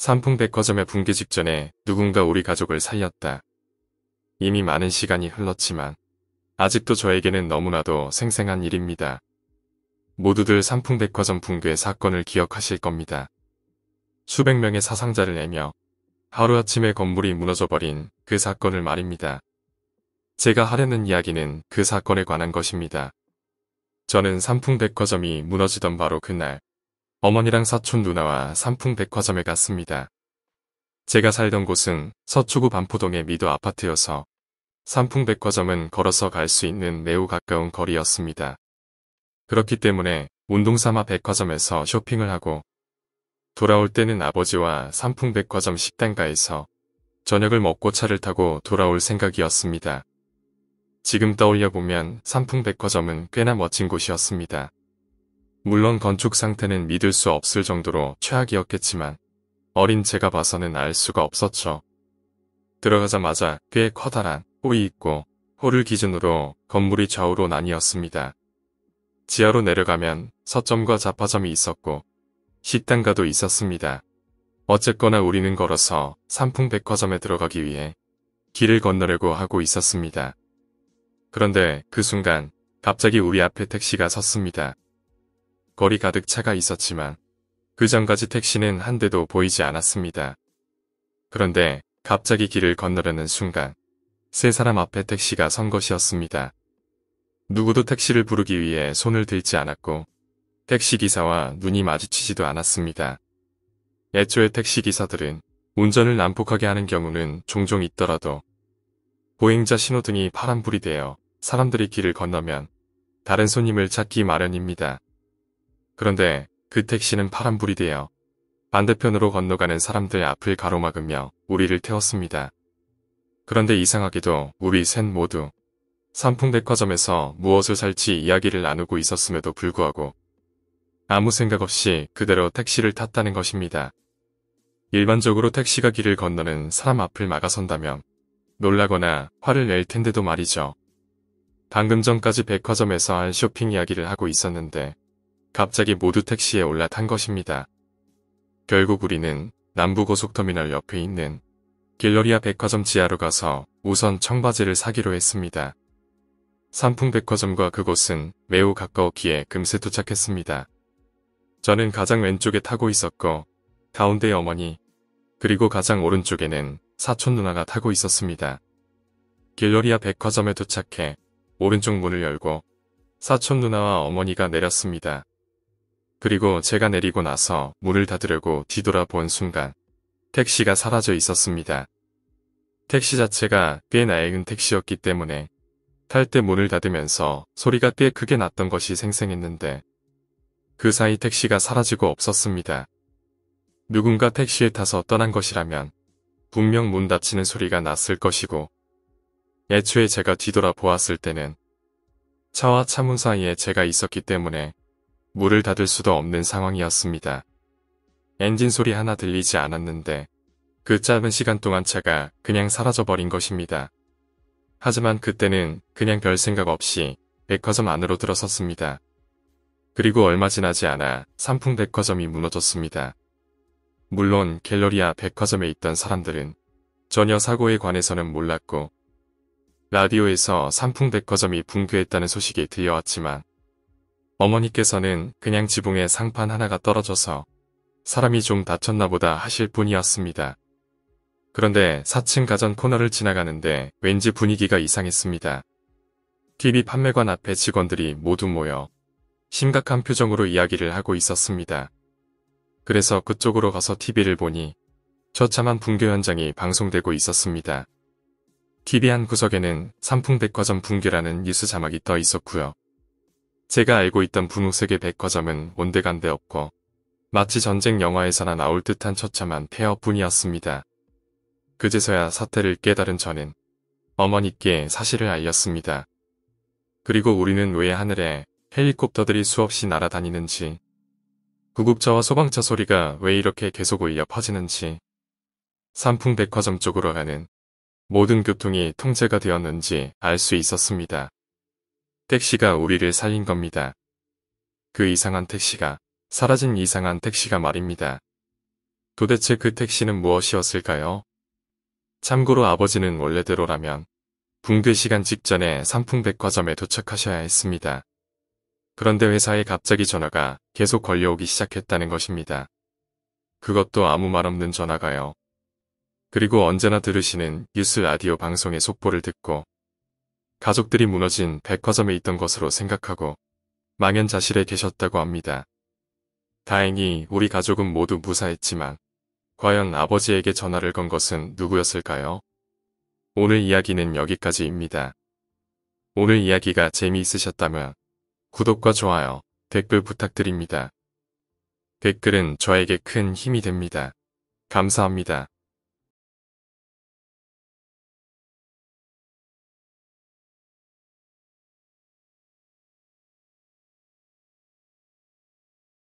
삼풍백화점의 붕괴 직전에 누군가 우리 가족을 살렸다. 이미 많은 시간이 흘렀지만 아직도 저에게는 너무나도 생생한 일입니다. 모두들 삼풍백화점 붕괴 사건을 기억하실 겁니다. 수백 명의 사상자를 내며 하루아침에 건물이 무너져버린 그 사건을 말입니다. 제가 하려는 이야기는 그 사건에 관한 것입니다. 저는 삼풍백화점이 무너지던 바로 그날 어머니랑 사촌 누나와 삼풍 백화점에 갔습니다. 제가 살던 곳은 서초구 반포동의 미도 아파트여서 삼풍 백화점은 걸어서 갈 수 있는 매우 가까운 거리였습니다. 그렇기 때문에 운동삼아 백화점에서 쇼핑을 하고 돌아올 때는 아버지와 삼풍 백화점 식당가에서 저녁을 먹고 차를 타고 돌아올 생각이었습니다. 지금 떠올려보면 삼풍 백화점은 꽤나 멋진 곳이었습니다. 물론 건축 상태는 믿을 수 없을 정도로 최악이었겠지만 어린 제가 봐서는 알 수가 없었죠. 들어가자마자 꽤 커다란 호이 있고 호를 기준으로 건물이 좌우로 나뉘었습니다. 지하로 내려가면 서점과 자파점이 있었고 식당가도 있었습니다. 어쨌거나 우리는 걸어서 삼풍백화점에 들어가기 위해 길을 건너려고 하고 있었습니다. 그런데 그 순간 갑자기 우리 앞에 택시가 섰습니다. 거리 가득 차가 있었지만 그 전까지 택시는 한 대도 보이지 않았습니다. 그런데 갑자기 길을 건너려는 순간 세 사람 앞에 택시가 선 것이었습니다. 누구도 택시를 부르기 위해 손을 들지 않았고 택시기사와 눈이 마주치지도 않았습니다. 애초에 택시기사들은 운전을 난폭하게 하는 경우는 종종 있더라도 보행자 신호등이 파란불이 되어 사람들이 길을 건너면 다른 손님을 찾기 마련입니다. 그런데 그 택시는 파란불이 되어 반대편으로 건너가는 사람들 앞을 가로막으며 우리를 태웠습니다. 그런데 이상하게도 우리 셋 모두 삼풍백화점에서 무엇을 살지 이야기를 나누고 있었음에도 불구하고 아무 생각 없이 그대로 택시를 탔다는 것입니다. 일반적으로 택시가 길을 건너는 사람 앞을 막아선다면 놀라거나 화를 낼 텐데도 말이죠. 방금 전까지 백화점에서 한 쇼핑 이야기를 하고 있었는데 갑자기 모두 택시에 올라탄 것입니다. 결국 우리는 남부고속터미널 옆에 있는 갤러리아 백화점 지하로 가서 우선 청바지를 사기로 했습니다. 삼풍백화점과 그곳은 매우 가까웠기에 금세 도착했습니다. 저는 가장 왼쪽에 타고 있었고 가운데 어머니 그리고 가장 오른쪽에는 사촌 누나가 타고 있었습니다. 갤러리아 백화점에 도착해 오른쪽 문을 열고 사촌 누나와 어머니가 내렸습니다. 그리고 제가 내리고 나서 문을 닫으려고 뒤돌아본 순간 택시가 사라져 있었습니다. 택시 자체가 꽤 낡은 택시였기 때문에 탈 때 문을 닫으면서 소리가 꽤 크게 났던 것이 생생했는데 그 사이 택시가 사라지고 없었습니다. 누군가 택시에 타서 떠난 것이라면 분명 문 닫히는 소리가 났을 것이고 애초에 제가 뒤돌아 보았을 때는 차와 차문 사이에 제가 있었기 때문에 물을 닫을 수도 없는 상황이었습니다. 엔진 소리 하나 들리지 않았는데 그 짧은 시간 동안 차가 그냥 사라져버린 것입니다. 하지만 그때는 그냥 별 생각 없이 백화점 안으로 들어섰습니다. 그리고 얼마 지나지 않아 삼풍 백화점이 무너졌습니다. 물론 갤러리아 백화점에 있던 사람들은 전혀 사고에 관해서는 몰랐고 라디오에서 삼풍 백화점이 붕괴했다는 소식이 들려왔지만 어머니께서는 그냥 지붕에 상판 하나가 떨어져서 사람이 좀 다쳤나 보다 하실 분이었습니다. 그런데 4층 가전 코너를 지나가는데 왠지 분위기가 이상했습니다. TV 판매관 앞에 직원들이 모두 모여 심각한 표정으로 이야기를 하고 있었습니다. 그래서 그쪽으로 가서 TV를 보니 처참한 붕괴 현장이 방송되고 있었습니다. TV 한 구석에는 삼풍백화점 붕괴라는 뉴스 자막이 떠 있었고요. 제가 알고 있던 분홍색의 백화점은 온데간데 없고 마치 전쟁 영화에서나 나올 듯한 처참한 폐허뿐이었습니다. 그제서야 사태를 깨달은 저는 어머니께 사실을 알렸습니다. 그리고 우리는 왜 하늘에 헬리콥터들이 수없이 날아다니는지 구급차와 소방차 소리가 왜 이렇게 계속 울려 퍼지는지 삼풍백화점 쪽으로 가는 모든 교통이 통제가 되었는지 알 수 있었습니다. 택시가 우리를 살린 겁니다. 그 이상한 택시가, 사라진 이상한 택시가 말입니다. 도대체 그 택시는 무엇이었을까요? 참고로 아버지는 원래대로라면 붕괴 시간 직전에 상풍백화점에 도착하셔야 했습니다. 그런데 회사에 갑자기 전화가 계속 걸려오기 시작했다는 것입니다. 그것도 아무 말 없는 전화가요. 그리고 언제나 들으시는 뉴스 라디오 방송의 속보를 듣고 가족들이 무너진 백화점에 있던 것으로 생각하고 망연자실해 계셨다고 합니다. 다행히 우리 가족은 모두 무사했지만 과연 아버지에게 전화를 건 것은 누구였을까요? 오늘 이야기는 여기까지입니다. 오늘 이야기가 재미있으셨다면 구독과 좋아요, 댓글 부탁드립니다. 댓글은 저에게 큰 힘이 됩니다. 감사합니다.